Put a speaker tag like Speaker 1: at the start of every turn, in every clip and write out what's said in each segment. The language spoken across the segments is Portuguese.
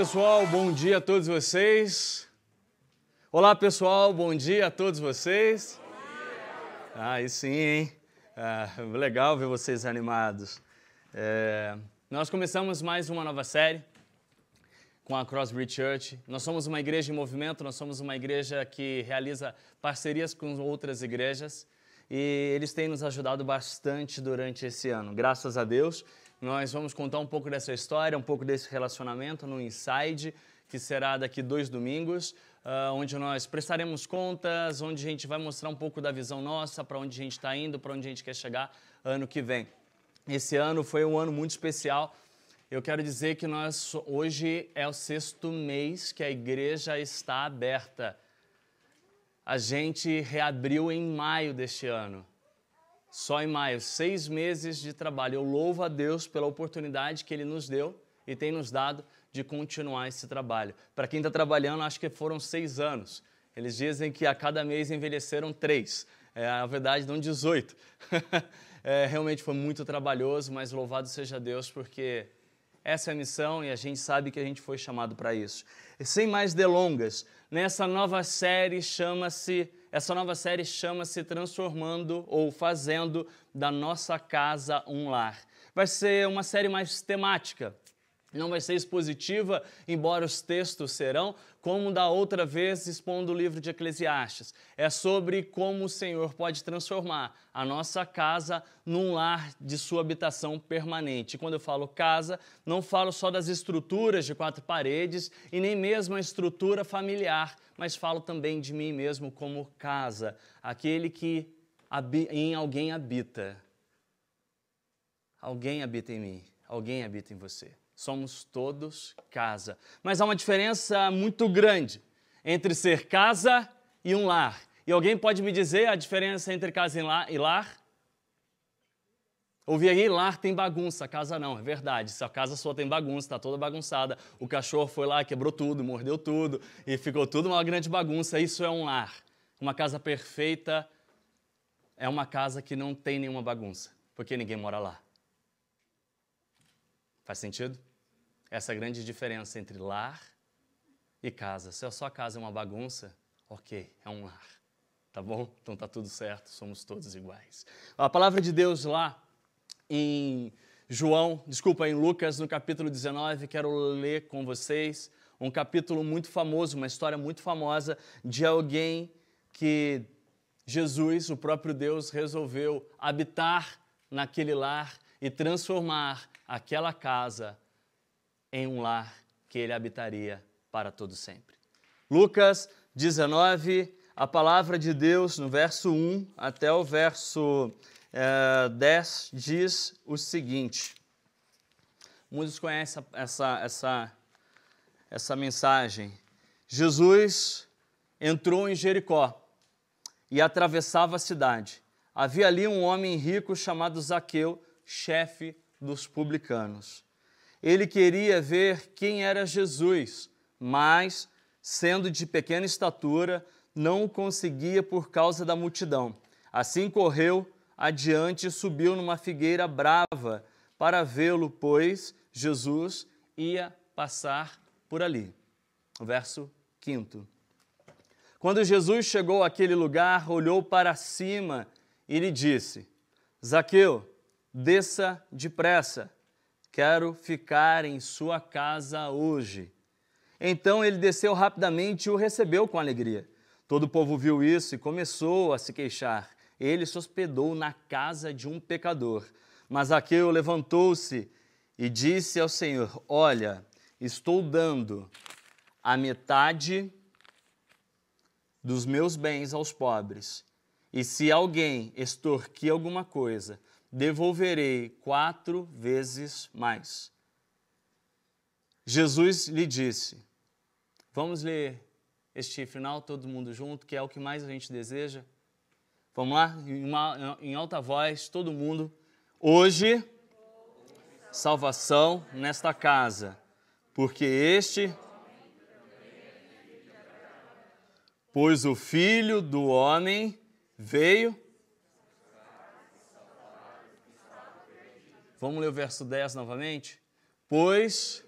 Speaker 1: pessoal, bom dia a todos vocês. Olá pessoal, bom dia a todos vocês. Ah, aí ah, sim, hein? Ah, legal ver vocês animados. É, nós começamos mais uma nova série com a CrossBridge Church. Nós somos uma igreja em movimento, nós somos uma igreja que realiza parcerias com outras igrejas e eles têm nos ajudado bastante durante esse ano, graças a Deus. Nós vamos contar um pouco dessa história, um pouco desse relacionamento no Inside, que será daqui dois domingos, uh, onde nós prestaremos contas, onde a gente vai mostrar um pouco da visão nossa, para onde a gente está indo, para onde a gente quer chegar ano que vem. Esse ano foi um ano muito especial. Eu quero dizer que nós hoje é o sexto mês que a igreja está aberta. A gente reabriu em maio deste ano. Só em maio, seis meses de trabalho. Eu louvo a Deus pela oportunidade que Ele nos deu e tem nos dado de continuar esse trabalho. Para quem está trabalhando, acho que foram seis anos. Eles dizem que a cada mês envelheceram três. É, na verdade, não 18. é, realmente foi muito trabalhoso, mas louvado seja Deus, porque essa é a missão e a gente sabe que a gente foi chamado para isso. E sem mais delongas, nessa nova série chama-se essa nova série chama-se Transformando ou Fazendo da Nossa Casa um Lar. Vai ser uma série mais temática, não vai ser expositiva, embora os textos serão, como da outra vez expondo o livro de Eclesiastes. É sobre como o Senhor pode transformar a nossa casa num lar de sua habitação permanente. E quando eu falo casa, não falo só das estruturas de quatro paredes e nem mesmo a estrutura familiar, mas falo também de mim mesmo como casa, aquele que em alguém habita. Alguém habita em mim, alguém habita em você somos todos casa. Mas há uma diferença muito grande entre ser casa e um lar. E alguém pode me dizer a diferença entre casa e lar? Ouvi aí, lar tem bagunça, casa não, é verdade. Se a casa sua tem bagunça, está toda bagunçada, o cachorro foi lá, quebrou tudo, mordeu tudo e ficou tudo uma grande bagunça, isso é um lar. Uma casa perfeita é uma casa que não tem nenhuma bagunça, porque ninguém mora lá. Faz sentido? Essa grande diferença entre lar e casa. Se a sua casa é uma bagunça, ok, é um lar. Tá bom? Então tá tudo certo, somos todos iguais. A palavra de Deus lá em João, desculpa, em Lucas, no capítulo 19, quero ler com vocês um capítulo muito famoso, uma história muito famosa de alguém que Jesus, o próprio Deus, resolveu habitar naquele lar e transformar aquela casa em um lar que ele habitaria para todo sempre. Lucas 19, a palavra de Deus, no verso 1 até o verso é, eh, 10, diz o seguinte. Muitos conhecem essa, essa, essa mensagem. Jesus entrou em Jericó e atravessava a cidade. Havia ali um homem rico chamado Zaqueu, chefe dos publicanos. Ele queria ver quem era Jesus, mas, sendo de pequena estatura, não o conseguia por causa da multidão. Assim correu adiante e subiu numa figueira brava para vê-lo, pois Jesus ia passar por ali. Verso 5. Quando Jesus chegou àquele lugar, olhou para cima e lhe disse: Zaqueu, desça depressa Quero ficar em sua casa hoje. Então ele desceu rapidamente e o recebeu com alegria. Todo o povo viu isso e começou a se queixar. Ele se hospedou na casa de um pecador. Mas Aqueu levantou-se e disse ao Senhor: Olha, estou dando a metade dos meus bens aos pobres. E se alguém extorquir alguma coisa, devolverei quatro vezes mais. Jesus lhe disse: Vamos ler este final todo mundo junto, que é o que mais a gente deseja. Vamos lá, em, uma, em alta voz, todo mundo. Hoje, salvação nesta casa, porque este. Pois o filho do homem veio Vamos ler o verso 10 novamente? Pois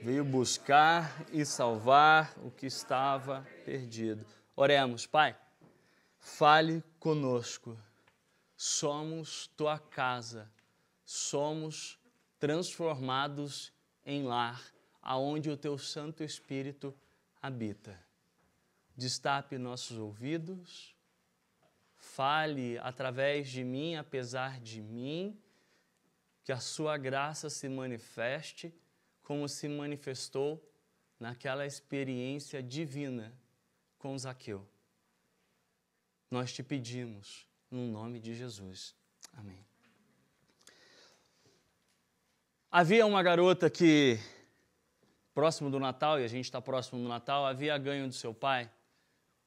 Speaker 1: veio buscar e salvar o que estava perdido. Oremos, Pai, fale conosco. Somos tua casa, somos transformados em lar, aonde o teu Santo Espírito habita. Destape nossos ouvidos Fale através de mim, apesar de mim, que a sua graça se manifeste como se manifestou naquela experiência divina com Zaqueu. Nós te pedimos, no nome de Jesus. Amém. Havia uma garota que, próximo do Natal, e a gente está próximo do Natal, havia ganho do seu pai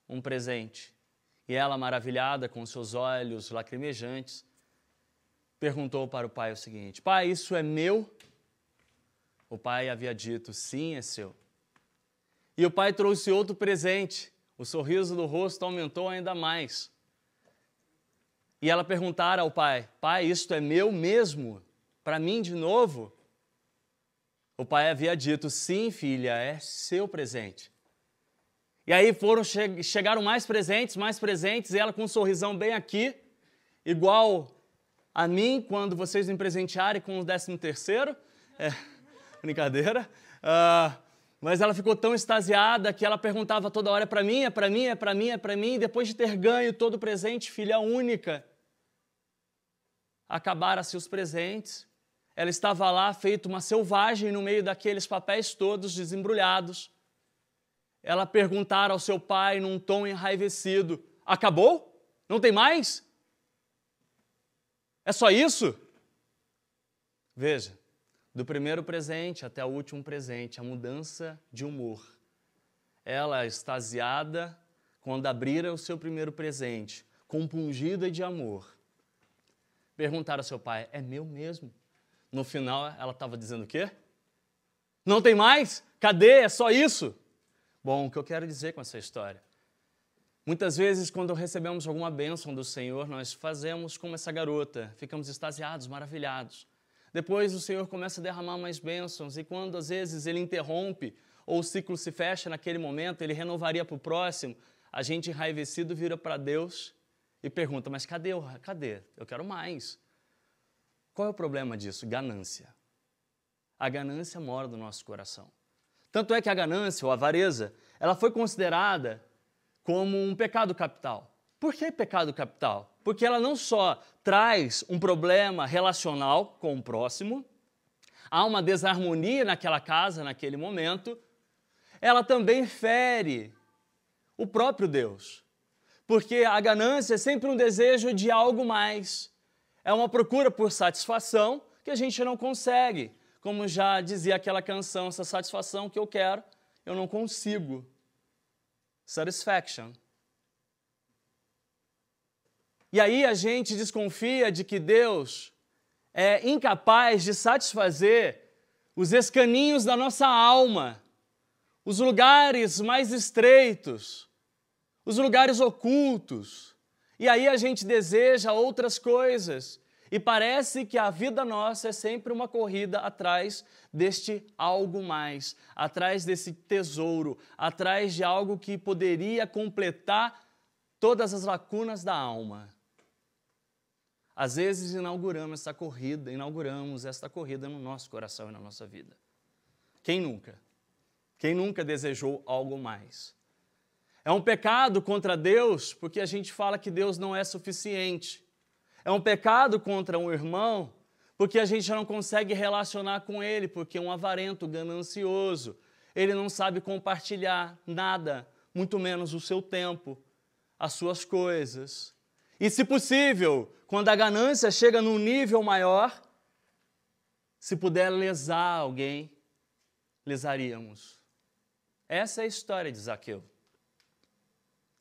Speaker 1: um presente. E ela, maravilhada, com seus olhos lacrimejantes, perguntou para o pai o seguinte: Pai, isso é meu? O pai havia dito: Sim, é seu. E o pai trouxe outro presente. O sorriso do rosto aumentou ainda mais. E ela perguntara ao pai: Pai, isto é meu mesmo? Para mim de novo? O pai havia dito: Sim, filha, é seu presente. E aí foram chegaram mais presentes, mais presentes, e ela com um sorrisão bem aqui, igual a mim quando vocês me presentearem com o décimo terceiro. É, brincadeira. Uh, mas ela ficou tão extasiada que ela perguntava toda hora é para mim, é para mim, é para mim, é para mim. E depois de ter ganho todo o presente, filha única, acabaram-se assim os presentes. Ela estava lá, feito uma selvagem no meio daqueles papéis todos desembrulhados ela perguntar ao seu pai num tom enraivecido: Acabou? Não tem mais? É só isso? Veja, do primeiro presente até o último presente, a mudança de humor. Ela, extasiada, quando abrira o seu primeiro presente, compungida de amor, perguntaram ao seu pai: É meu mesmo? No final, ela estava dizendo o quê? Não tem mais? Cadê? É só isso? Bom, o que eu quero dizer com essa história? Muitas vezes, quando recebemos alguma bênção do Senhor, nós fazemos como essa garota, ficamos extasiados, maravilhados. Depois o Senhor começa a derramar mais bênçãos, e quando às vezes ele interrompe ou o ciclo se fecha naquele momento, ele renovaria para o próximo, a gente enraivecido vira para Deus e pergunta: Mas cadê? Cadê? Eu quero mais. Qual é o problema disso? Ganância. A ganância mora no nosso coração. Tanto é que a ganância ou a avareza, ela foi considerada como um pecado capital. Por que pecado capital? Porque ela não só traz um problema relacional com o próximo, há uma desarmonia naquela casa, naquele momento, ela também fere o próprio Deus. Porque a ganância é sempre um desejo de algo mais. É uma procura por satisfação que a gente não consegue. Como já dizia aquela canção, essa satisfação que eu quero, eu não consigo. Satisfaction. E aí a gente desconfia de que Deus é incapaz de satisfazer os escaninhos da nossa alma, os lugares mais estreitos, os lugares ocultos. E aí a gente deseja outras coisas e parece que a vida nossa é sempre uma corrida atrás deste algo mais, atrás desse tesouro, atrás de algo que poderia completar todas as lacunas da alma. Às vezes inauguramos essa corrida, inauguramos esta corrida no nosso coração e na nossa vida. Quem nunca? Quem nunca desejou algo mais? É um pecado contra Deus porque a gente fala que Deus não é suficiente. É um pecado contra um irmão porque a gente não consegue relacionar com ele, porque é um avarento, ganancioso. Ele não sabe compartilhar nada, muito menos o seu tempo, as suas coisas. E, se possível, quando a ganância chega num nível maior, se puder lesar alguém, lesaríamos. Essa é a história de Zaqueu.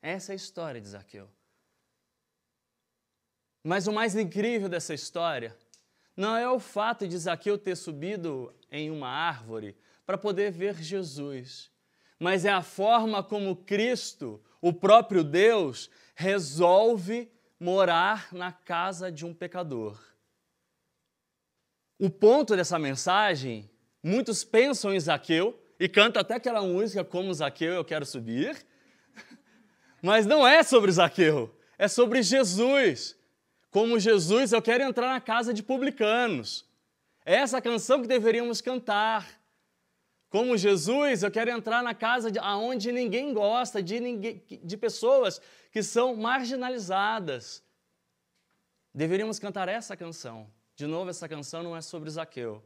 Speaker 1: Essa é a história de Zaqueu. Mas o mais incrível dessa história não é o fato de Zaqueu ter subido em uma árvore para poder ver Jesus, mas é a forma como Cristo, o próprio Deus, resolve morar na casa de um pecador. O ponto dessa mensagem, muitos pensam em Zaqueu e cantam até aquela música como Zaqueu eu quero subir, mas não é sobre Zaqueu, é sobre Jesus como Jesus, eu quero entrar na casa de publicanos. É essa a canção que deveríamos cantar. Como Jesus, eu quero entrar na casa de, aonde ninguém gosta, de, ninguém, de pessoas que são marginalizadas. Deveríamos cantar essa canção. De novo, essa canção não é sobre Zaqueu.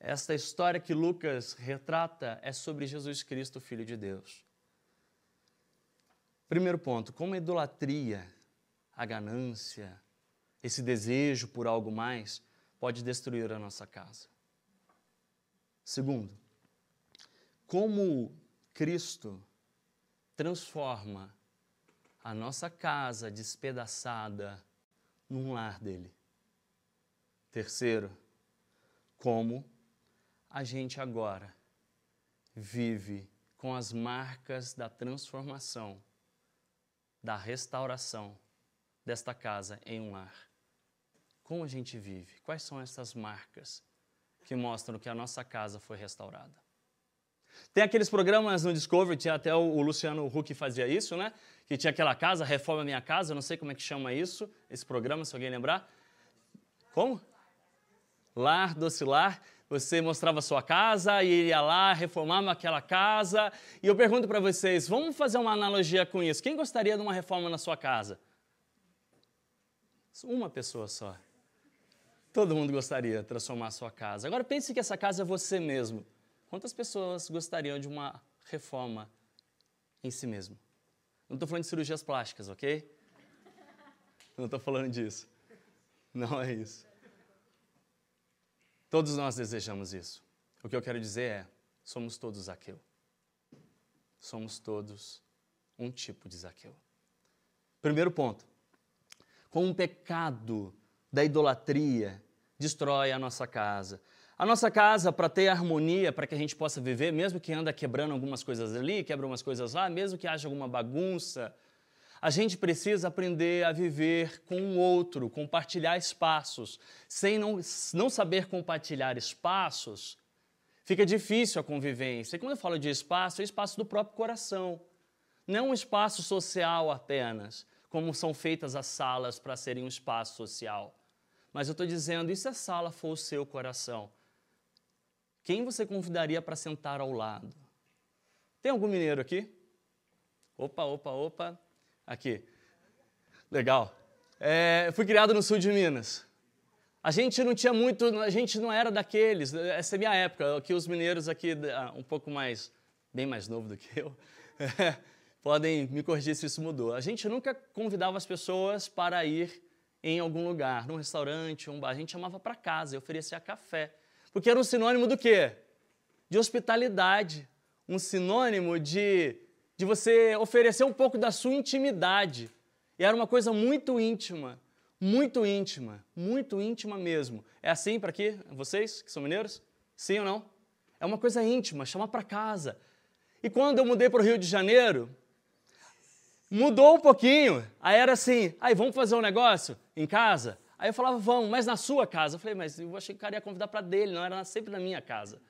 Speaker 1: Esta história que Lucas retrata é sobre Jesus Cristo, Filho de Deus. Primeiro ponto: como a idolatria a ganância, esse desejo por algo mais, pode destruir a nossa casa. Segundo, como Cristo transforma a nossa casa despedaçada num lar dele. Terceiro, como a gente agora vive com as marcas da transformação, da restauração desta casa em um lar. Como a gente vive? Quais são essas marcas que mostram que a nossa casa foi restaurada? Tem aqueles programas no Discovery, tinha até o Luciano Huck fazia isso, né? Que tinha aquela casa, Reforma Minha Casa, não sei como é que chama isso, esse programa, se alguém lembrar. Como? Lar, doce lar Você mostrava a sua casa e ia lá, reformava aquela casa. E eu pergunto para vocês, vamos fazer uma analogia com isso. Quem gostaria de uma reforma na sua casa? Uma pessoa só. Todo mundo gostaria de transformar a sua casa. Agora pense que essa casa é você mesmo. Quantas pessoas gostariam de uma reforma em si mesmo? Não estou falando de cirurgias plásticas, ok? Não estou falando disso. Não é isso. Todos nós desejamos isso. O que eu quero dizer é: somos todos Zaqueu. Somos todos um tipo de Zaqueu. Primeiro ponto: com o pecado da idolatria, destrói a nossa casa. A nossa casa, para ter harmonia, para que a gente possa viver, mesmo que anda quebrando algumas coisas ali, quebra umas coisas lá, mesmo que haja alguma bagunça, a gente precisa aprender a viver com o outro, compartilhar espaços. Sem não, não saber compartilhar espaços, fica difícil a convivência. E quando eu falo de espaço, é espaço do próprio coração. Não um espaço social apenas, como são feitas as salas para serem um espaço social. Mas eu estou dizendo, e se a sala for o seu coração? Quem você convidaria para sentar ao lado? Tem algum mineiro aqui? Opa, opa, opa. Aqui. Legal. É, eu fui criado no sul de Minas. A gente não tinha muito, a gente não era daqueles. Essa é minha época, que os mineiros aqui, ah, um pouco mais, bem mais novo do que eu, podem me corrigir se isso mudou. A gente nunca convidava as pessoas para ir em algum lugar, num restaurante, um bar. A gente chamava para casa e oferecia café. Porque era um sinônimo do quê? De hospitalidade. Um sinônimo de, de você oferecer um pouco da sua intimidade. E era uma coisa muito íntima, muito íntima, muito íntima mesmo. É assim para aqui, vocês que são mineiros? Sim ou não? É uma coisa íntima, chamar para casa. E quando eu mudei para o Rio de Janeiro, Mudou um pouquinho. Aí era assim, aí vamos fazer um negócio em casa? Aí eu falava, vamos, mas na sua casa. Eu falei, mas eu achei que o cara ia convidar para dele, não era sempre na minha casa.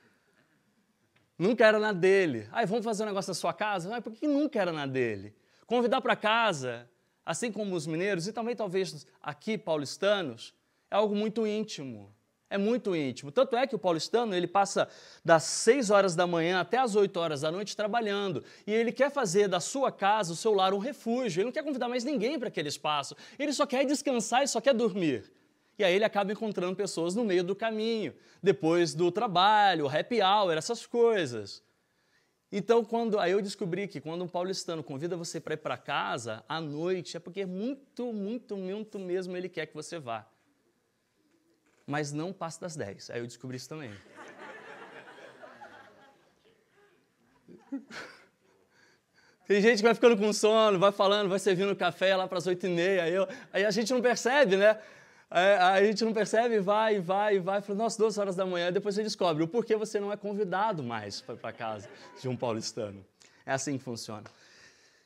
Speaker 1: Nunca era na dele. Aí vamos fazer um negócio na sua casa? Mas por que nunca era na dele? Convidar para casa, assim como os mineiros e também talvez aqui paulistanos, é algo muito íntimo. É muito íntimo. Tanto é que o paulistano ele passa das 6 horas da manhã até as 8 horas da noite trabalhando. E ele quer fazer da sua casa, o seu lar, um refúgio. Ele não quer convidar mais ninguém para aquele espaço. Ele só quer descansar e só quer dormir. E aí ele acaba encontrando pessoas no meio do caminho, depois do trabalho, happy hour, essas coisas. Então, quando aí eu descobri que quando um paulistano convida você para ir para casa à noite, é porque muito, muito, muito mesmo ele quer que você vá mas não passa das 10. Aí eu descobri isso também. Tem gente que vai ficando com sono, vai falando, vai servindo café lá para as oito e meia. Aí, eu, aí a gente não percebe, né? É, aí, a gente não percebe, vai, vai, vai. Fala, nossa, duas horas da manhã. Depois você descobre o porquê você não é convidado mais para casa de um paulistano. É assim que funciona.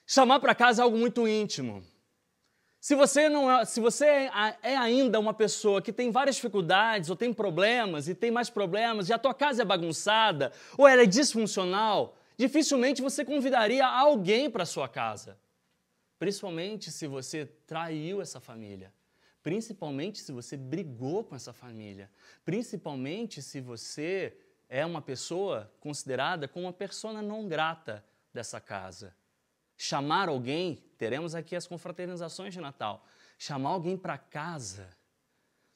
Speaker 1: Chamar para casa é algo muito íntimo. Se você, não é, se você é, é ainda uma pessoa que tem várias dificuldades, ou tem problemas, e tem mais problemas, e a tua casa é bagunçada, ou ela é disfuncional, dificilmente você convidaria alguém para sua casa. Principalmente se você traiu essa família. Principalmente se você brigou com essa família. Principalmente se você é uma pessoa considerada como uma persona não grata dessa casa chamar alguém, teremos aqui as confraternizações de Natal, chamar alguém para casa,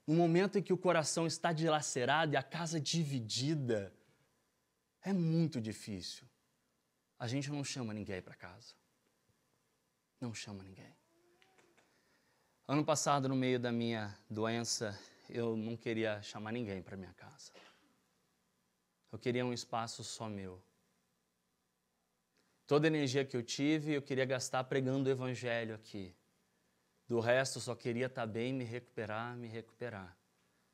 Speaker 1: no momento em que o coração está dilacerado e a casa é dividida, é muito difícil. A gente não chama ninguém para casa. Não chama ninguém. Ano passado, no meio da minha doença, eu não queria chamar ninguém para minha casa. Eu queria um espaço só meu. Toda a energia que eu tive, eu queria gastar pregando o evangelho aqui. Do resto, eu só queria estar tá bem, me recuperar, me recuperar.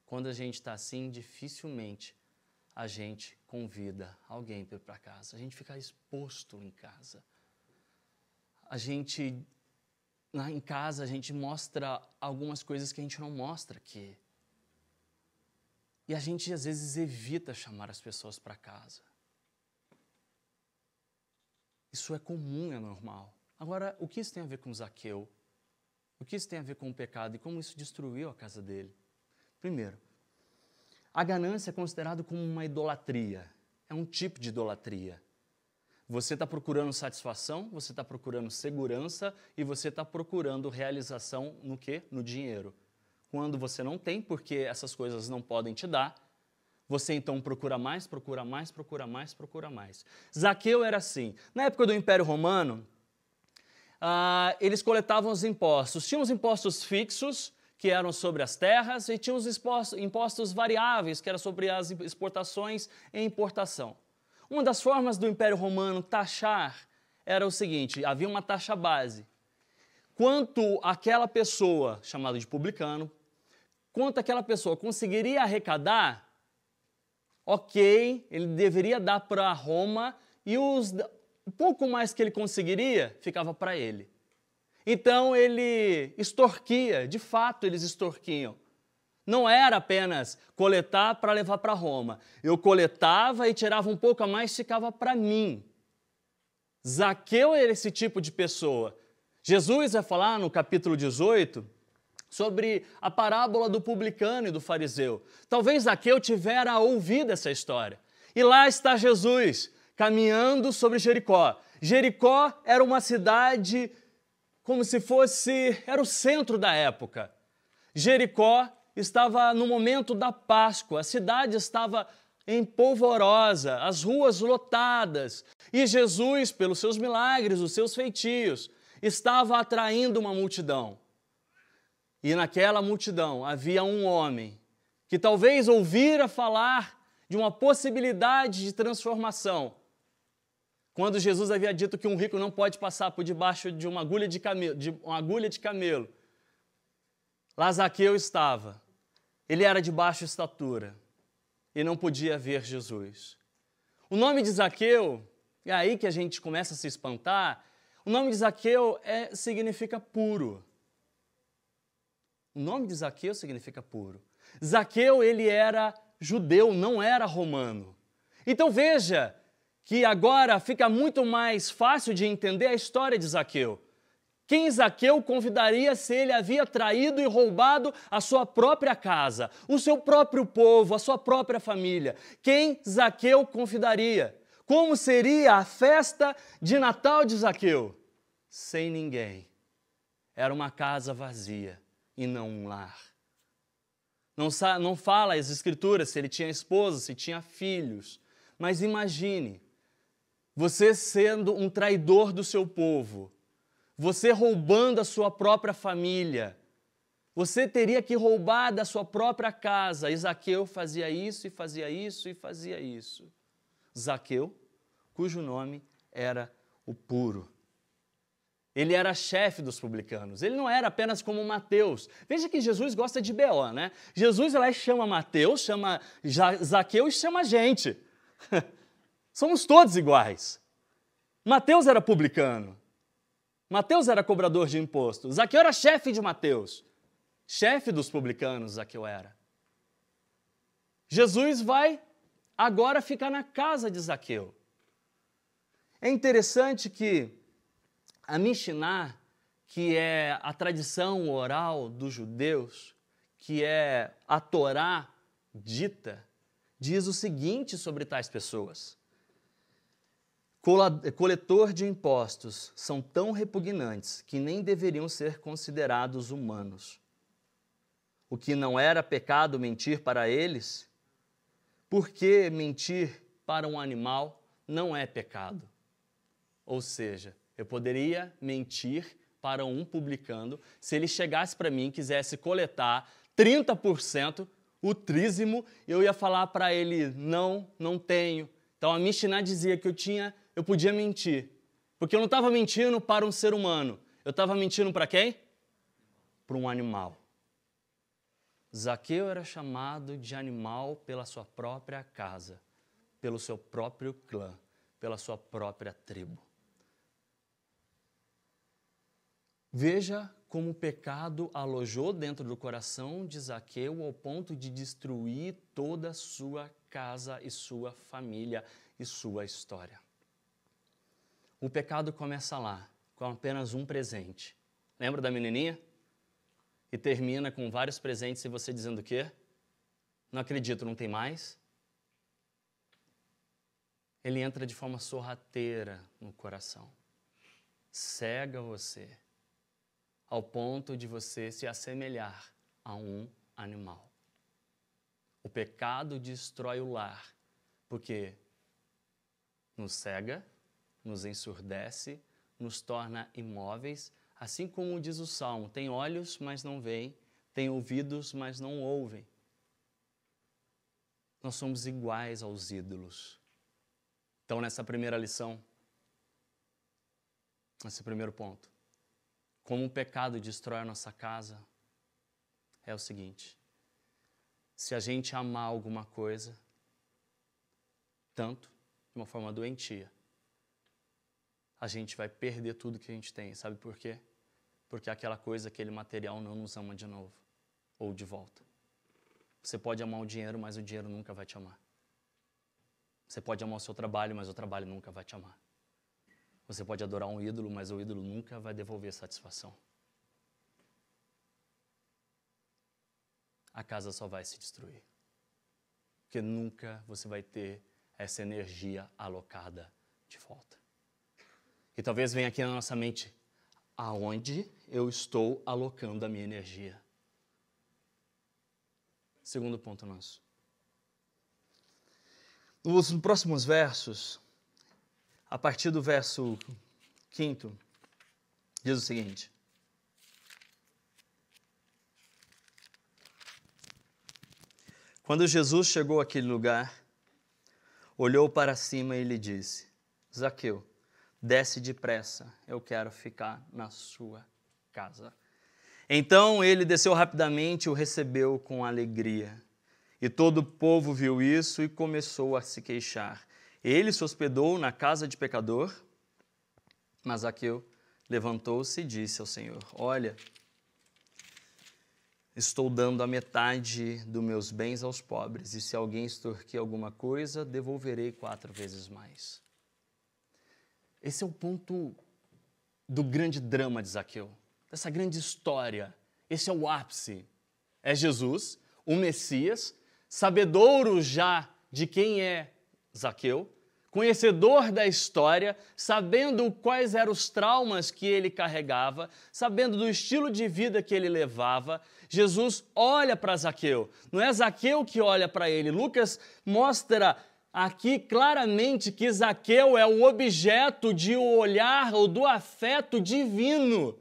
Speaker 1: Quando a gente está assim, dificilmente a gente convida alguém para ir para casa. A gente fica exposto em casa. A gente, lá em casa, a gente mostra algumas coisas que a gente não mostra aqui. E a gente, às vezes, evita chamar as pessoas para casa. Isso é comum, é normal. Agora, o que isso tem a ver com Zaqueu? O que isso tem a ver com o pecado e como isso destruiu a casa dele? Primeiro, a ganância é considerada como uma idolatria. É um tipo de idolatria. Você está procurando satisfação, você está procurando segurança e você está procurando realização no quê? No dinheiro. Quando você não tem, porque essas coisas não podem te dar, você então procura mais, procura mais, procura mais, procura mais. Zaqueu era assim. Na época do Império Romano, ah, eles coletavam os impostos. Tinham os impostos fixos, que eram sobre as terras, e tinham os impostos, impostos variáveis, que eram sobre as exportações e importação. Uma das formas do Império Romano taxar era o seguinte: havia uma taxa base. Quanto aquela pessoa, chamada de publicano, quanto aquela pessoa conseguiria arrecadar, ok, ele deveria dar para Roma e os pouco mais que ele conseguiria ficava para ele. Então ele extorquia, de fato eles extorquiam. Não era apenas coletar para levar para Roma. Eu coletava e tirava um pouco a mais, ficava para mim. Zaqueu era esse tipo de pessoa. Jesus vai falar no capítulo 18 sobre a parábola do publicano e do fariseu. Talvez Zaqueu tivera ouvido essa história. E lá está Jesus caminhando sobre Jericó. Jericó era uma cidade como se fosse, era o centro da época. Jericó estava no momento da Páscoa, a cidade estava em polvorosa, as ruas lotadas, e Jesus, pelos seus milagres, os seus feitios, estava atraindo uma multidão. E naquela multidão havia um homem que talvez ouvira falar de uma possibilidade de transformação. Quando Jesus havia dito que um rico não pode passar por debaixo de uma agulha de camelo, de uma agulha de camelo lá Zaqueu estava. Ele era de baixa estatura e não podia ver Jesus. O nome de Zaqueu, é aí que a gente começa a se espantar, o nome de Zaqueu é, significa puro. O nome de Zaqueu significa puro. Zaqueu, ele era judeu, não era romano. Então veja que agora fica muito mais fácil de entender a história de Zaqueu. Quem Zaqueu convidaria se ele havia traído e roubado a sua própria casa, o seu próprio povo, a sua própria família? Quem Zaqueu convidaria? Como seria a festa de Natal de Zaqueu? Sem ninguém. Era uma casa vazia e não um lar. Não, não fala as escrituras se ele tinha esposa, se tinha filhos, mas imagine você sendo um traidor do seu povo, você roubando a sua própria família. Você teria que roubar da sua própria casa. E Zaqueu fazia isso e fazia isso e fazia isso. Zaqueu, cujo nome era o puro. Ele era chefe dos publicanos, ele não era apenas como Mateus. Veja que Jesus gosta de B.O., né? Jesus lá chama Mateus, chama Zaqueu e chama a gente. Somos todos iguais. Mateus era publicano, Mateus era cobrador de imposto, Zaqueu era chefe de Mateus, chefe dos publicanos, Zaqueu era. Jesus vai agora ficar na casa de Zaqueu. É interessante que a Mishnah, que é a tradição oral dos judeus, que é a Torá dita, diz o seguinte sobre tais pessoas: coletor de impostos são tão repugnantes que nem deveriam ser considerados humanos. O que não era pecado mentir para eles, por que mentir para um animal não é pecado? Ou seja, eu poderia mentir para um publicando se ele chegasse para mim e quisesse coletar 30%, o trízimo, eu ia falar para ele: não, não tenho. Então a Mishnah dizia que eu tinha, eu podia mentir. Porque eu não estava mentindo para um ser humano. Eu estava mentindo para quem? Para um animal. Zaqueu era chamado de animal pela sua própria casa, pelo seu próprio clã, pela sua própria tribo. Veja como o pecado alojou dentro do coração de Zaqueu ao ponto de destruir toda a sua casa e sua família e sua história. O pecado começa lá, com apenas um presente. Lembra da menininha? E termina com vários presentes e você dizendo o quê? Não acredito, não tem mais? Ele entra de forma sorrateira no coração, cega você ao ponto de você se assemelhar a um animal. O pecado destrói o lar, porque nos cega, nos ensurdece, nos torna imóveis, assim como diz o Salmo: tem olhos, mas não veem, tem ouvidos, mas não ouvem. Nós somos iguais aos ídolos. Então, nessa primeira lição, nesse primeiro ponto, como o pecado destrói a nossa casa é o seguinte: se a gente amar alguma coisa, tanto, de uma forma doentia, a gente vai perder tudo que a gente tem. Sabe por quê? Porque aquela coisa, aquele material não nos ama de novo ou de volta. Você pode amar o dinheiro, mas o dinheiro nunca vai te amar. Você pode amar o seu trabalho, mas o trabalho nunca vai te amar. Você pode adorar um ídolo, mas o ídolo nunca vai devolver satisfação. A casa só vai se destruir. Porque nunca você vai ter essa energia alocada de volta. E talvez venha aqui na nossa mente: aonde eu estou alocando a minha energia? Segundo ponto nosso. Nos próximos versos, a partir do verso 5, diz o seguinte: Quando Jesus chegou àquele lugar, olhou para cima e lhe disse: Zaqueu, desce depressa, eu quero ficar na sua casa. Então ele desceu rapidamente e o recebeu com alegria. E todo o povo viu isso e começou a se queixar. Ele se hospedou na casa de pecador, mas Zaqueu levantou-se e disse ao Senhor: Olha, estou dando a metade dos meus bens aos pobres, e se alguém extorquir alguma coisa, devolverei quatro vezes mais. Esse é o ponto do grande drama de Zaqueu, dessa grande história. Esse é o ápice. É Jesus, o Messias, sabedouro já de quem é Zaqueu, conhecedor da história, sabendo quais eram os traumas que ele carregava, sabendo do estilo de vida que ele levava, Jesus olha para Zaqueu. Não é Zaqueu que olha para ele. Lucas mostra aqui claramente que Zaqueu é o objeto de um olhar ou do afeto divino.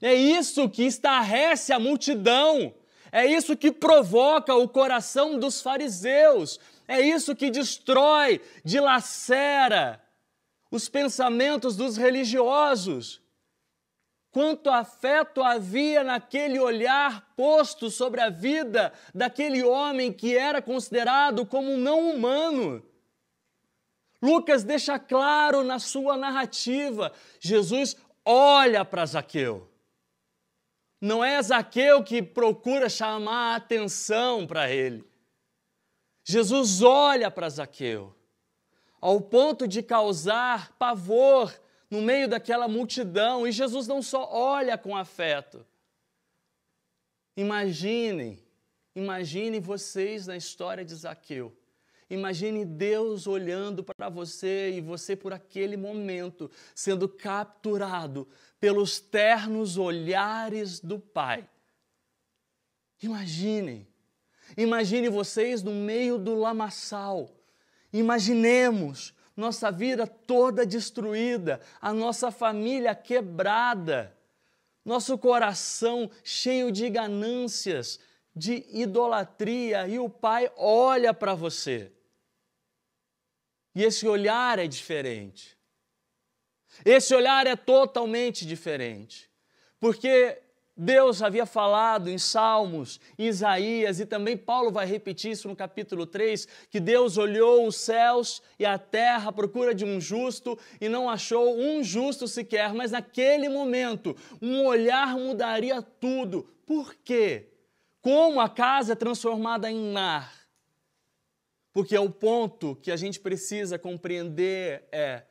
Speaker 1: É isso que estarrece a multidão. É isso que provoca o coração dos fariseus. É isso que destrói, dilacera os pensamentos dos religiosos. Quanto afeto havia naquele olhar posto sobre a vida daquele homem que era considerado como um não humano. Lucas deixa claro na sua narrativa: Jesus olha para Zaqueu. Não é Zaqueu que procura chamar a atenção para ele. Jesus olha para Zaqueu, ao ponto de causar pavor no meio daquela multidão, e Jesus não só olha com afeto. Imaginem, imaginem vocês na história de Zaqueu. Imagine Deus olhando para você e você, por aquele momento, sendo capturado pelos ternos olhares do Pai. Imaginem. Imagine vocês no meio do lamaçal. Imaginemos nossa vida toda destruída, a nossa família quebrada, nosso coração cheio de ganâncias, de idolatria, e o Pai olha para você. E esse olhar é diferente. Esse olhar é totalmente diferente, porque Deus havia falado em Salmos, Isaías e também Paulo vai repetir isso no capítulo 3, que Deus olhou os céus e a terra à procura de um justo e não achou um justo sequer, mas naquele momento um olhar mudaria tudo. Por quê? Como a casa é transformada em mar? Porque é o ponto que a gente precisa compreender é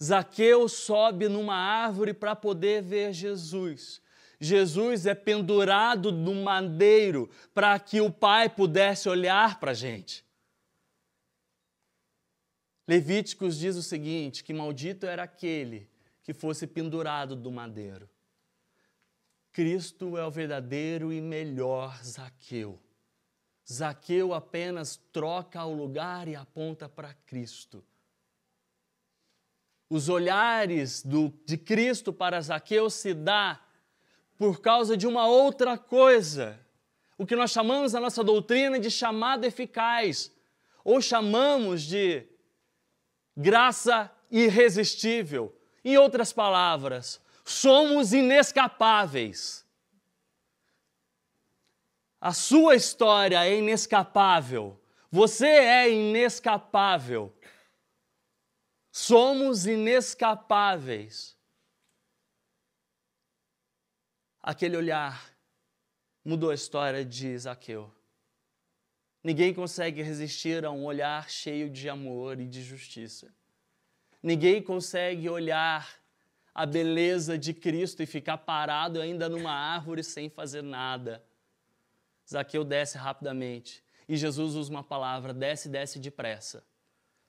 Speaker 1: Zaqueu sobe numa árvore para poder ver Jesus. Jesus é pendurado no madeiro para que o Pai pudesse olhar para a gente. Levíticos diz o seguinte: que maldito era aquele que fosse pendurado do madeiro. Cristo é o verdadeiro e melhor Zaqueu. Zaqueu apenas troca o lugar e aponta para Cristo. Os olhares do, de Cristo para Zaqueu se dá por causa de uma outra coisa, o que nós chamamos na nossa doutrina de chamada eficaz, ou chamamos de graça irresistível. Em outras palavras, somos inescapáveis. A sua história é inescapável. Você é inescapável. Somos inescapáveis. Aquele olhar mudou a história de Zaqueu. Ninguém consegue resistir a um olhar cheio de amor e de justiça. Ninguém consegue olhar a beleza de Cristo e ficar parado ainda numa árvore sem fazer nada. Zaqueu desce rapidamente e Jesus usa uma palavra: desce, desce depressa.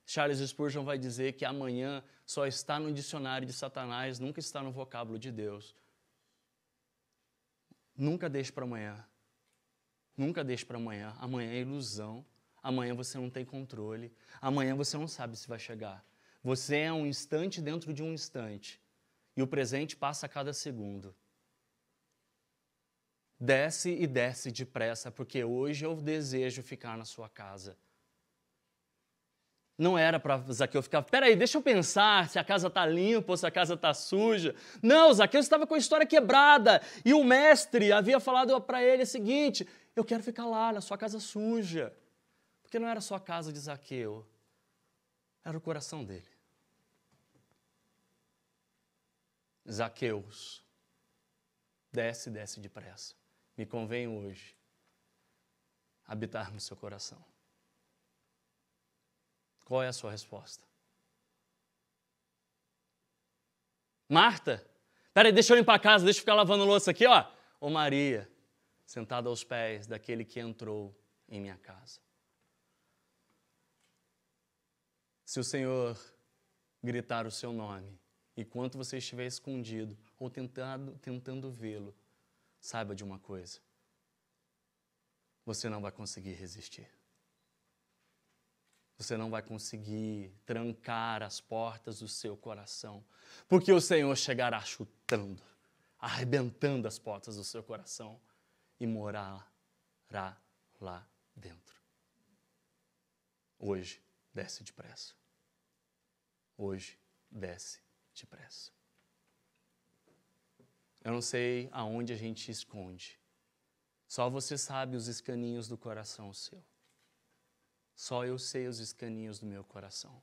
Speaker 1: Charles Spurgeon vai dizer que amanhã só está no dicionário de Satanás, nunca está no vocábulo de Deus. Nunca deixe para amanhã. Nunca deixe para amanhã. Amanhã é ilusão. Amanhã você não tem controle. Amanhã você não sabe se vai chegar. Você é um instante dentro de um instante. E o presente passa a cada segundo. Desce e desce depressa, porque hoje eu desejo ficar na sua casa. Não era para Zaqueu ficar, peraí, deixa eu pensar se a casa está limpa ou se a casa está suja. Não, Zaqueu estava com a história quebrada e o mestre havia falado para ele o seguinte: eu quero ficar lá na sua casa suja. Porque não era só a casa de Zaqueu, era o coração dele. Zaqueus, desce, desce depressa. Me convém hoje habitar no seu coração. Qual é a sua resposta? Marta, peraí, deixa eu ir para casa, deixa eu ficar lavando louça aqui, ó. Ô Maria, sentada aos pés daquele que entrou em minha casa. Se o Senhor gritar o seu nome, e quanto você estiver escondido ou tentado, tentando vê-lo, saiba de uma coisa: você não vai conseguir resistir você não vai conseguir trancar as portas do seu coração, porque o Senhor chegará chutando, arrebentando as portas do seu coração e morará lá dentro. Hoje, desce depressa. Hoje, desce depressa. Eu não sei aonde a gente esconde. Só você sabe os escaninhos do coração seu. Só eu sei os escaninhos do meu coração.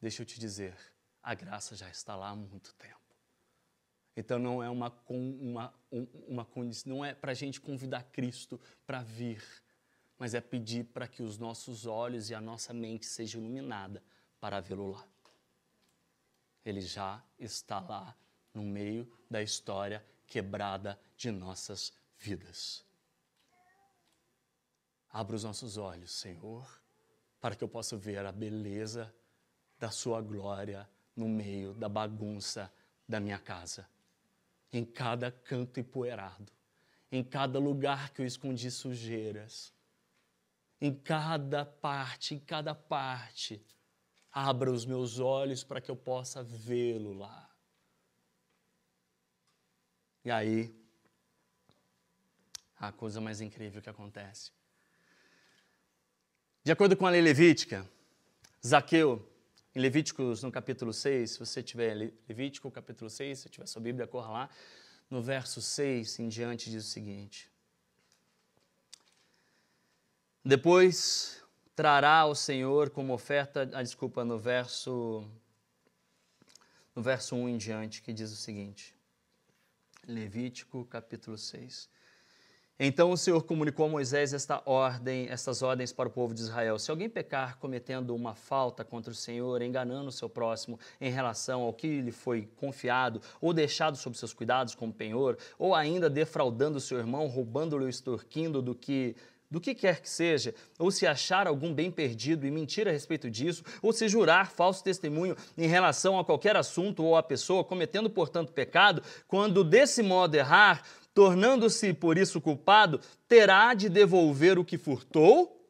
Speaker 1: Deixa eu te dizer, a graça já está lá há muito tempo. Então não é uma uma uma condição, não é para a gente convidar Cristo para vir, mas é pedir para que os nossos olhos e a nossa mente sejam iluminada para vê-lo lá. Ele já está lá no meio da história quebrada de nossas vidas. Abra os nossos olhos, Senhor, para que eu possa ver a beleza da Sua glória no meio da bagunça da minha casa, em cada canto empoeirado, em cada lugar que eu escondi sujeiras, em cada parte, em cada parte. Abra os meus olhos para que eu possa vê-lo lá. E aí, a coisa mais incrível que acontece de acordo com a lei levítica, Zaqueu, em Levíticos no capítulo 6, se você tiver Levítico capítulo 6, se tiver sua Bíblia, corra lá, no verso 6 em diante diz o seguinte: Depois trará ao Senhor como oferta, a ah, desculpa, no verso no verso 1 em diante, que diz o seguinte: Levítico capítulo 6. Então o Senhor comunicou a Moisés esta ordem, estas ordens para o povo de Israel. Se alguém pecar cometendo uma falta contra o Senhor, enganando o seu próximo em relação ao que lhe foi confiado, ou deixado sob seus cuidados como penhor, ou ainda defraudando o seu irmão, roubando-lhe ou extorquindo do que do que quer que seja, ou se achar algum bem perdido e mentir a respeito disso, ou se jurar falso testemunho em relação a qualquer assunto ou a pessoa, cometendo, portanto, pecado, quando desse modo errar, tornando-se por isso culpado, terá de devolver o que furtou,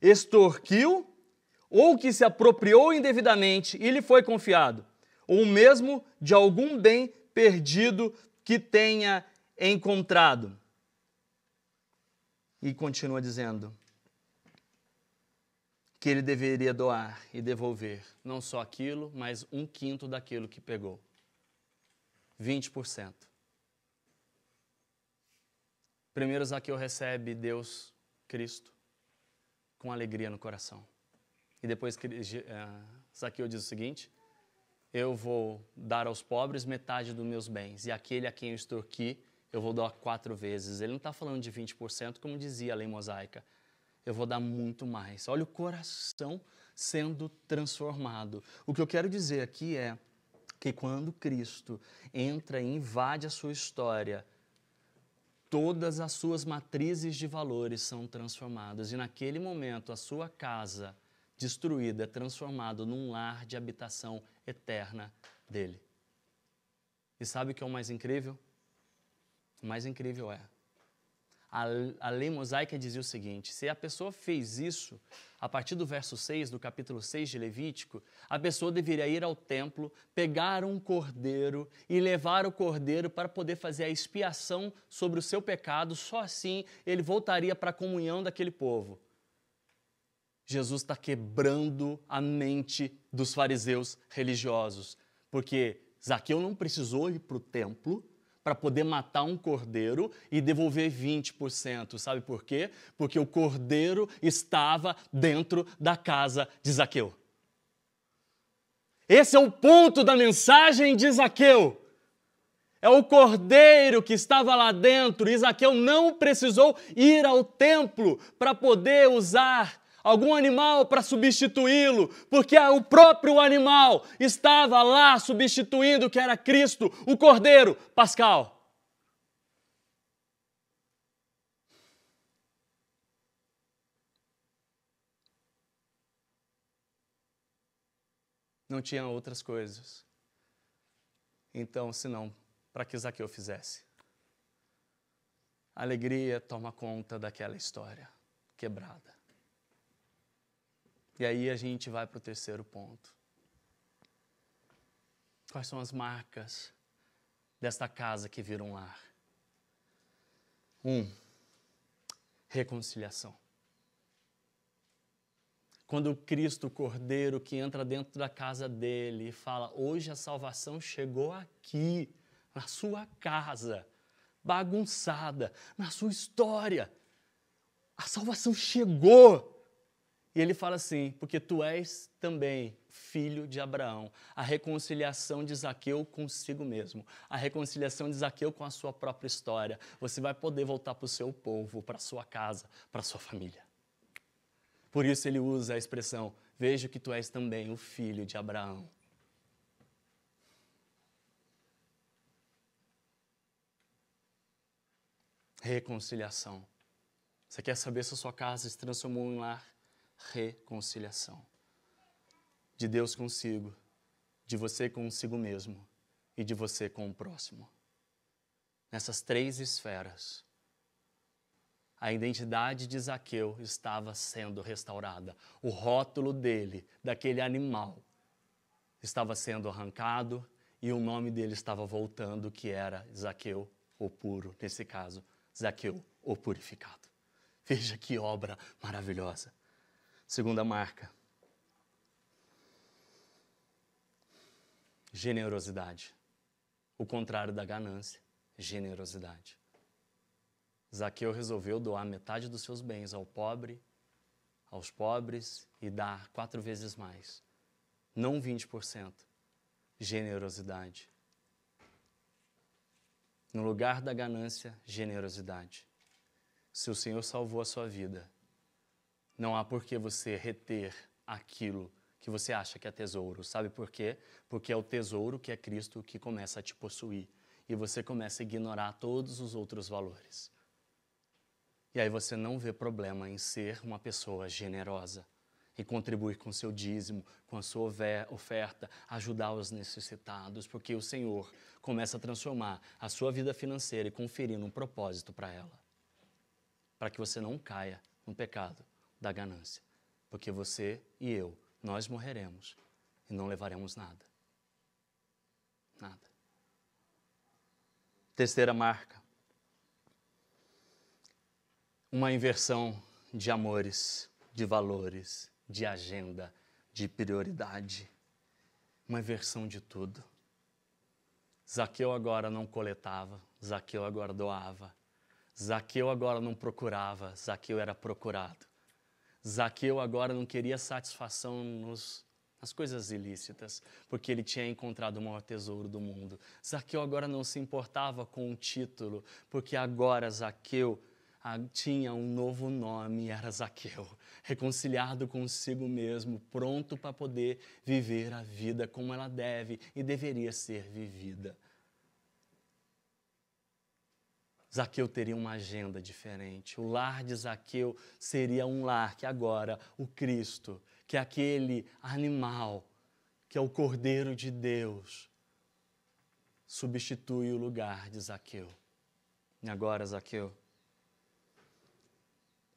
Speaker 1: extorquiu ou que se apropriou indevidamente e lhe foi confiado, ou mesmo de algum bem perdido que tenha encontrado. E continua dizendo que ele deveria doar e devolver não só aquilo, mas um quinto daquilo que pegou. 20%. Primeiro, Zaqueu recebe Deus, Cristo, com alegria no coração. E depois, eh, Zaqueu diz o seguinte: Eu vou dar aos pobres metade dos meus bens, e aquele a quem eu extorqui, eu vou dar quatro vezes. Ele não está falando de 20%, como dizia a lei mosaica. Eu vou dar muito mais. Olha o coração sendo transformado. O que eu quero dizer aqui é que quando Cristo entra e invade a sua história, todas as suas matrizes de valores são transformadas. E naquele momento, a sua casa destruída é transformada num lar de habitação eterna dele. E sabe o que é o mais incrível? O mais incrível é a, a lei mosaica dizia o seguinte: se a pessoa fez isso, a partir do verso 6 do capítulo 6 de Levítico, a pessoa deveria ir ao templo, pegar um cordeiro e levar o cordeiro para poder fazer a expiação sobre o seu pecado, só assim ele voltaria para a comunhão daquele povo. Jesus está quebrando a mente dos fariseus religiosos, porque Zaqueu não precisou ir para o templo para poder matar um cordeiro e devolver 20%. Sabe por quê? Porque o cordeiro estava dentro da casa de Zaqueu. Esse é o ponto da mensagem de Zaqueu. É o cordeiro que estava lá dentro. Isaqueu não precisou ir ao templo para poder usar algum animal para substituí-lo, porque o próprio animal estava lá substituindo o que era Cristo, o Cordeiro Pascal. Não tinha outras coisas. Então, senão, para que Zaqueu fizesse? alegria toma conta daquela história quebrada. E aí a gente vai para o terceiro ponto. Quais são as marcas desta casa que vira um lar? Um, reconciliação. Quando Cristo, o Cordeiro, que entra dentro da casa dele e fala: Hoje a salvação chegou aqui, na sua casa, bagunçada, na sua história. A salvação chegou. E ele fala assim: porque tu és também filho de Abraão. A reconciliação de Zaqueu consigo mesmo, a reconciliação de Zaqueu com a sua própria história. Você vai poder voltar para o seu povo, para a sua casa, para a sua família. Por isso ele usa a expressão: vejo que tu és também o filho de Abraão. Reconciliação. Você quer saber se a sua casa se transformou em lar reconciliação. De Deus consigo, de você consigo mesmo e de você com o próximo. Nessas três esferas, a identidade de Zaqueu estava sendo restaurada. O rótulo dele, daquele animal, estava sendo arrancado e o nome dele estava voltando, que era Zaqueu, o puro, nesse caso, Zaqueu, o purificado. Veja que obra maravilhosa. Segunda marca. Generosidade. O contrário da ganância, generosidade. Zaqueu resolveu doar metade dos seus bens ao pobre, aos pobres e dar quatro vezes mais. Não 20%. Generosidade. No lugar da ganância, generosidade. Se o Senhor salvou a sua vida, não há por que você reter aquilo que você acha que é tesouro. Sabe por quê? Porque é o tesouro que é Cristo que começa a te possuir. E você começa a ignorar todos os outros valores. E aí você não vê problema em ser uma pessoa generosa e contribuir com seu dízimo, com a sua oferta, ajudar os necessitados, porque o Senhor começa a transformar a sua vida financeira e conferindo um propósito para ela, para que você não caia no pecado, da ganância, porque você e eu, nós morreremos e não levaremos nada. Nada. Terceira marca. Uma inversão de amores, de valores, de agenda, de prioridade. Uma inversão de tudo. Zaqueu agora não coletava, Zaqueu agora doava, Zaqueu agora não procurava, Zaqueu era procurado. Zaqueu agora não queria satisfação nos, nas coisas ilícitas, porque ele tinha encontrado o maior tesouro do mundo. Zaqueu agora não se importava com o título, porque agora Zaqueu ah, tinha um novo nome, era Zaqueu, reconciliado consigo mesmo, pronto para poder viver a vida como ela deve e deveria ser vivida. Zaqueu teria uma agenda diferente. O lar de Zaqueu seria um lar que agora o Cristo, que é aquele animal, que é o Cordeiro de Deus, substitui o lugar de Zaqueu. E agora, Zaqueu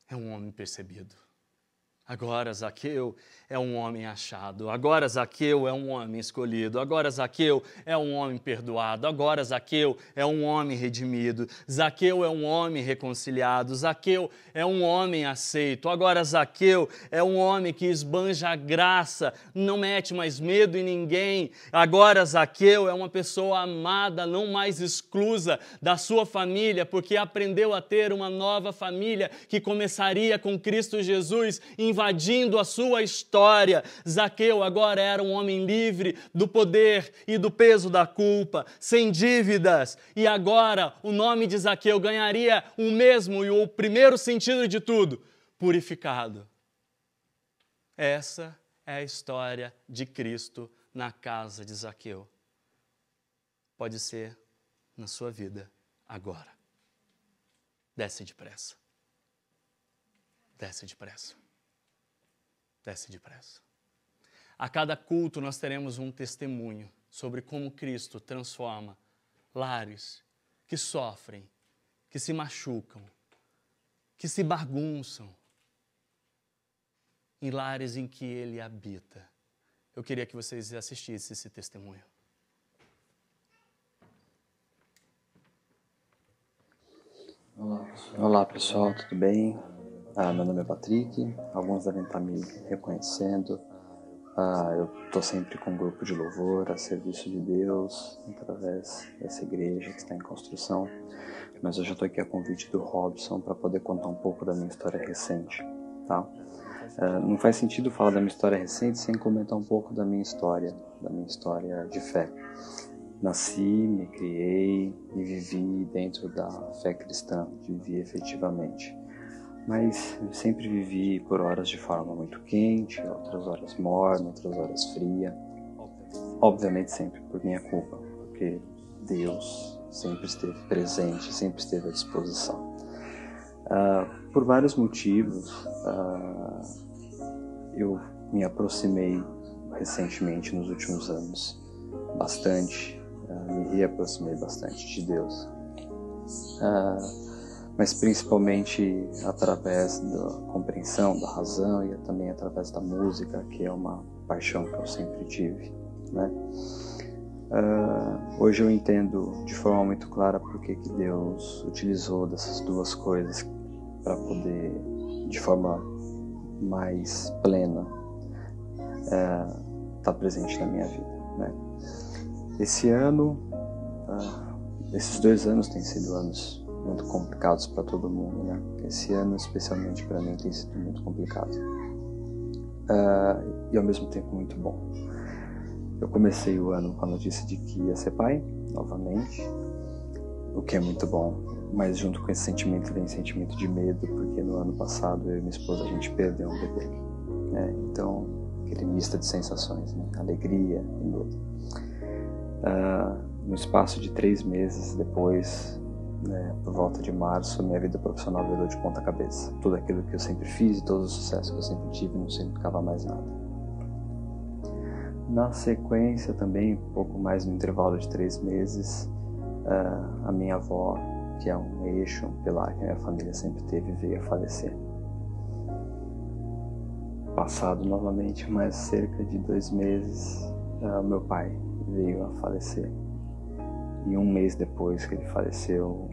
Speaker 1: é um homem percebido. Agora Zaqueu é um homem achado. Agora Zaqueu é um homem escolhido. Agora Zaqueu é um homem perdoado. Agora Zaqueu é um homem redimido. Zaqueu é um homem reconciliado. Zaqueu é um homem aceito. Agora Zaqueu é um homem que esbanja a graça, não mete mais medo em ninguém. Agora Zaqueu é uma pessoa amada, não mais exclusa da sua família, porque aprendeu a ter uma nova família que começaria com Cristo Jesus invadindo invadindo a sua história. Zaqueu agora era um homem livre do poder e do peso da culpa, sem dívidas. E agora o nome de Zaqueu ganharia o mesmo e o primeiro sentido de tudo: purificado. Essa é a história de Cristo na casa de Zaqueu. Pode ser na sua vida agora. Desce depressa. Desce depressa. Desce depressa. A cada culto nós teremos um testemunho sobre como Cristo transforma lares que sofrem, que se machucam, que se bagunçam, em lares em que Ele habita. Eu queria que vocês assistissem esse testemunho.
Speaker 2: Olá pessoal. Olá, pessoal, tudo bem? Ah, meu nome é Patrick, alguns devem estar tá me reconhecendo. Ah, eu estou sempre com um grupo de louvor a serviço de Deus, através dessa igreja que está em construção. Mas hoje eu estou aqui a convite do Robson para poder contar um pouco da minha história recente, tá? Ah, não faz sentido falar da minha história recente sem comentar um pouco da minha história, da minha história de fé. Nasci, me criei e vivi dentro da fé cristã, vivi efetivamente mas eu sempre vivi por horas de forma muito quente, outras horas morna, outras horas fria. Obviamente sempre por minha culpa, porque Deus sempre esteve presente, sempre esteve à disposição. Uh, por vários motivos, uh, eu me aproximei recentemente nos últimos anos bastante, uh, me reaproximei bastante de Deus mas principalmente através da compreensão, da razão e também através da música, que é uma paixão que eu sempre tive. Né? Uh, hoje eu entendo de forma muito clara porque que Deus utilizou dessas duas coisas para poder, de forma mais plena, estar uh, tá presente na minha vida. Né? Esse ano, uh, esses dois anos têm sido anos muito complicados para todo mundo, né? Esse ano, especialmente para mim, tem sido muito complicado. Uh, e ao mesmo tempo muito bom. Eu comecei o ano com a notícia de que ia ser pai, novamente, o que é muito bom, mas junto com esse sentimento vem sentimento de medo, porque no ano passado eu e minha esposa a gente perdeu um bebê. Né? Então, aquele mista de sensações, né? alegria e medo. Uh, no espaço de três meses depois, né, por volta de março, minha vida profissional virou de ponta cabeça. Tudo aquilo que eu sempre fiz e todo o sucesso que eu sempre tive não significava mais nada. Na sequência, também, um pouco mais no intervalo de três meses, uh, a minha avó, que é um eixo, um pilar que a minha família sempre teve, veio a falecer. Passado novamente mais cerca de dois meses, uh, meu pai veio a falecer e um mês depois que ele faleceu,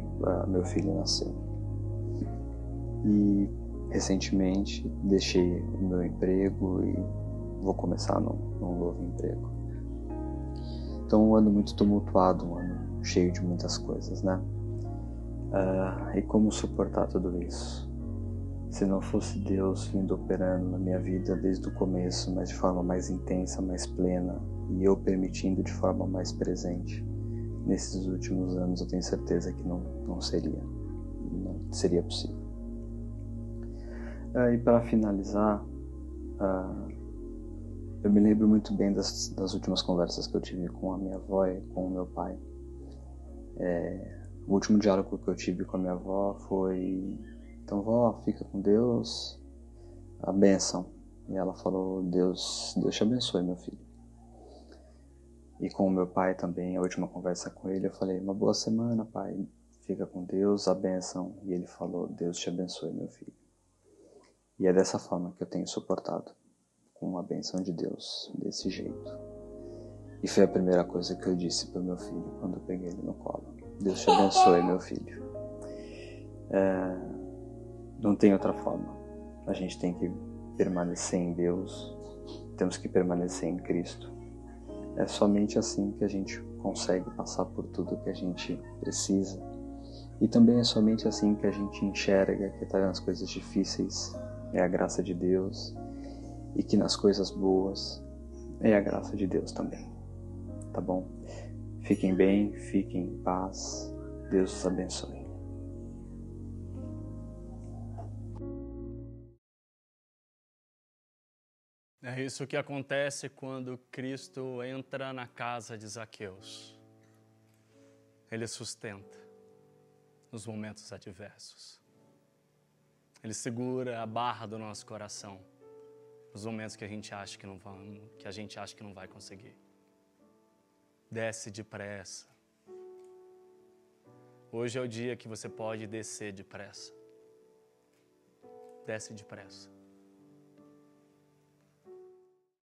Speaker 2: meu filho nasceu. E recentemente deixei o meu emprego e vou começar num, num novo emprego. Então, um ano muito tumultuado, um ano cheio de muitas coisas, né? Uh, e como suportar tudo isso? Se não fosse Deus vindo operando na minha vida desde o começo, mas de forma mais intensa, mais plena, e eu permitindo de forma mais presente, nesses últimos anos eu tenho certeza que não, não seria, não seria possível. Ah, e para finalizar, ah, eu me lembro muito bem das, das últimas conversas que eu tive com a minha avó e com o meu pai. É, o último diálogo que eu tive com a minha avó foi: Então, vó, fica com Deus, a benção. E ela falou: Deus, Deus te abençoe, meu filho. E com o meu pai também, a última conversa com ele, eu falei: Uma boa semana, pai, fica com Deus, a benção. E ele falou: Deus te abençoe, meu filho. E é dessa forma que eu tenho suportado, com a benção de Deus, desse jeito. E foi a primeira coisa que eu disse para meu filho quando eu peguei ele no colo: Deus te abençoe, meu filho. É, não tem outra forma. A gente tem que permanecer em Deus, temos que permanecer em Cristo é somente assim que a gente consegue passar por tudo que a gente precisa. E também é somente assim que a gente enxerga que tá nas coisas difíceis é a graça de Deus e que nas coisas boas é a graça de Deus também. Tá bom? Fiquem bem, fiquem em paz. Deus os abençoe.
Speaker 1: É isso que acontece quando Cristo entra na casa de Zaqueus. Ele sustenta nos momentos adversos. Ele segura a barra do nosso coração nos momentos que a gente acha que não vamos, que a gente acha que não vai conseguir. Desce depressa. Hoje é o dia que você pode descer depressa. Desce depressa.